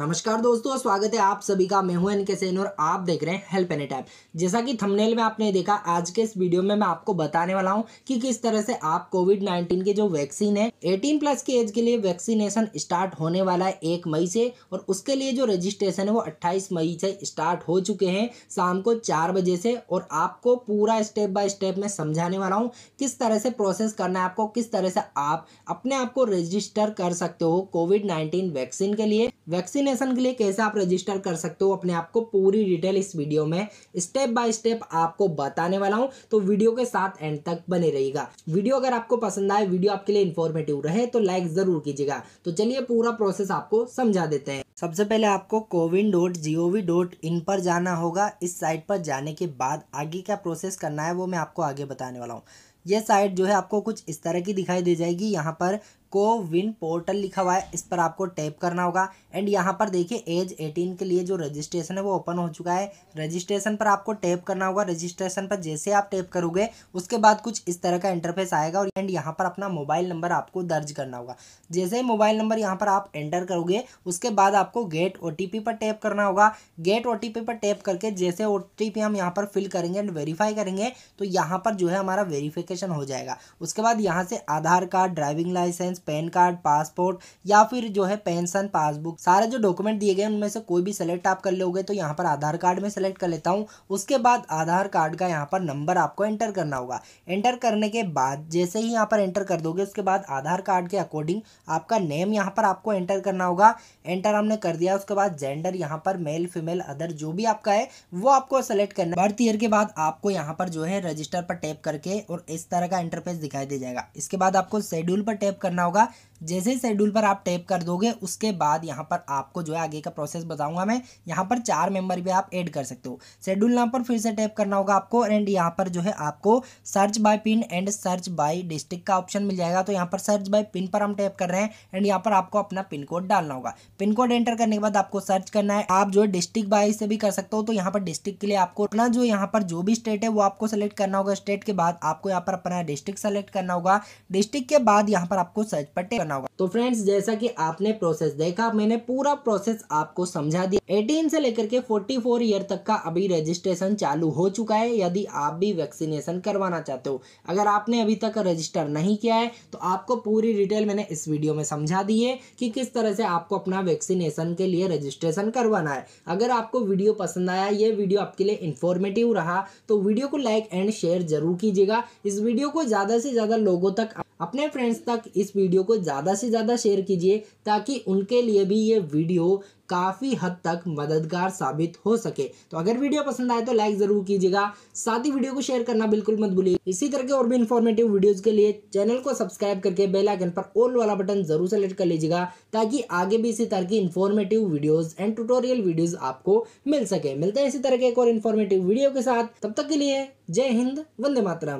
नमस्कार दोस्तों स्वागत है आप सभी का मैं हूं के सेन और आप देख रहे हैं हेल्प एनी टाइम जैसा कि थंबनेल में आपने देखा आज के इस वीडियो में मैं आपको बताने वाला हूं कि किस तरह से आप कोविड 19 के जो वैक्सीन है 18 प्लस की एज के लिए वैक्सीनेशन स्टार्ट होने वाला है एक मई से और उसके लिए जो रजिस्ट्रेशन है वो अट्ठाईस मई से स्टार्ट हो चुके हैं शाम को चार बजे से और आपको पूरा स्टेप बाय स्टेप में समझाने वाला हूँ किस तरह से प्रोसेस करना है आपको किस तरह से आप अपने आप को रजिस्टर कर सकते हो कोविड नाइन्टीन वैक्सीन के लिए वैक्सीनेशन के लिए कैसे आप रजिस्टर कर सकते हो अपने आप को पूरी डिटेल इस वीडियो में स्टेप बाय स्टेप आपको बताने वाला हूं तो वीडियो के साथ एंड तक बने रहेगा वीडियो अगर आपको पसंद आए वीडियो आपके लिए इन्फॉर्मेटिव रहे तो लाइक जरूर कीजिएगा तो चलिए पूरा प्रोसेस आपको समझा देते हैं सबसे पहले आपको CoWIN dot G O V dot in पर जाना होगा इस साइट पर जाने के बाद आगे क्या प्रोसेस करना है वो मैं आपको आगे बताने वाला हूँ यह साइट जो है आपको कुछ इस तरह की दिखाई दे जाएगी यहाँ पर कोविन पोर्टल लिखा हुआ है इस पर आपको टैप करना होगा एंड यहाँ पर देखिए एज 18 के लिए जो रजिस्ट्रेशन है वो ओपन हो चुका है रजिस्ट्रेशन पर आपको टैप करना होगा रजिस्ट्रेशन पर जैसे आप टैप करोगे उसके बाद कुछ इस तरह का इंटरफेस आएगा और एंड यहाँ पर अपना मोबाइल नंबर आपको दर्ज करना होगा जैसे ही मोबाइल नंबर यहाँ पर आप एंटर करोगे उसके बाद आपको गेट ओ पर टैप करना होगा गेट ओ पर टैप करके जैसे ओ हम यहाँ पर फिल करेंगे एंड वेरीफाई करेंगे तो यहाँ पर जो है हमारा वेरीफिकेशन हो जाएगा उसके बाद यहाँ से Aadhaar card driving licence PAN card passport या फिर जो है पेंशन पासबुक सारे जो डॉक्यूमेंट दिए गए उनमें से कोई भी सेलेक्ट आप कर लोगे तो यहाँ पर आधार कार्ड में सेलेक्ट कर लेता हूँ उसके बाद आधार कार्ड का यहाँ पर नंबर आपको एंटर करना होगा एंटर करने के बाद जैसे ही यहाँ पर एंटर कर दोगे उसके बाद आधार कार्ड के अकॉर्डिंग आपका नेम यहाँ पर आपको एंटर करना होगा एंटर हमने कर दिया उसके बाद जेंडर यहाँ पर मेल फीमेल अदर जो भी आपका है वो आपको सेलेक्ट करना बर्थ ईयर के बाद आपको यहाँ पर जो है रजिस्टर पर टैप करके और इस तरह का इंटरफेस दिखाई दे जाएगा इसके बाद आपको शेड्यूल पर टैप करना 나오가 जैसे शेड्यूल पर आप टैप कर दोगे उसके बाद यहाँ पर आपको जो है आगे का प्रोसेस बताऊंगा मैं यहाँ पर चार मेंबर भी आप ऐड कर सकते हो शेड्यूल नाम पर फिर से टैप करना होगा आपको एंड यहाँ पर जो है आपको search by pin and search by district का ऑप्शन मिल जाएगा तो यहाँ पर सर्च बाय पिन पर हम टैप कर रहे हैं एंड यहाँ पर आपको अपना पिन कोड डालना होगा पिन कोड एंटर करने के बाद आपको सर्च करना है आप जो है डिस्ट्रिक्ट बाय से भी कर सकते हो तो यहाँ पर डिस्ट्रिक्ट के लिए आपको अपना जो यहाँ पर जो भी स्टेट है वो आपको सेलेक्ट करना होगा स्टेट के बाद आपको यहाँ पर अपना डिस्ट्रिक्ट सेलेक्ट करना होगा डिस्ट्रिक्ट के बाद यहाँ पर आपको सर्च पर टैप करना होगा तो फ्रेंड्स जैसा कि आपने प्रोसेस देखा मैंने पूरा प्रोसेस आपको समझा दिया 18 से लेकर के 44 ईयर तक का अभी रजिस्ट्रेशन चालू हो चुका है यदि आप भी वैक्सीनेशन करवाना चाहते हो अगर आपने अभी तक रजिस्टर नहीं किया है तो आपको पूरी डिटेल मैंने इस वीडियो में समझा दी है कि किस तरह से आपको अपना वैक्सीनेशन के लिए रजिस्ट्रेशन करवाना है अगर आपको वीडियो पसंद आया ये वीडियो आपके लिए इन्फॉर्मेटिव रहा तो वीडियो को लाइक एंड शेयर जरूर कीजिएगा इस वीडियो को ज़्यादा से ज़्यादा लोगों तक अपने फ्रेंड्स तक इस वीडियो को ज़्यादा से ज़्यादा शेयर कीजिए ताकि उनके लिए भी ये वीडियो काफ़ी हद तक मददगार साबित हो सके तो अगर वीडियो पसंद आए तो लाइक ज़रूर कीजिएगा साथ ही वीडियो को शेयर करना बिल्कुल मत भूलिए इसी तरह के और भी इन्फॉर्मेटिव वीडियोज़ के लिए चैनल को सब्सक्राइब करके बेलाइकन पर ऑल वाला बटन ज़रूर सेलेक्ट कर लीजिएगा ताकि आगे भी इसी तरह की informative videos and tutorial videos आपको मिल सके मिलते हैं इसी तरह के एक और इन्फॉर्मेटिव वीडियो के साथ तब तक के लिए जय हिंद वंदे मातरम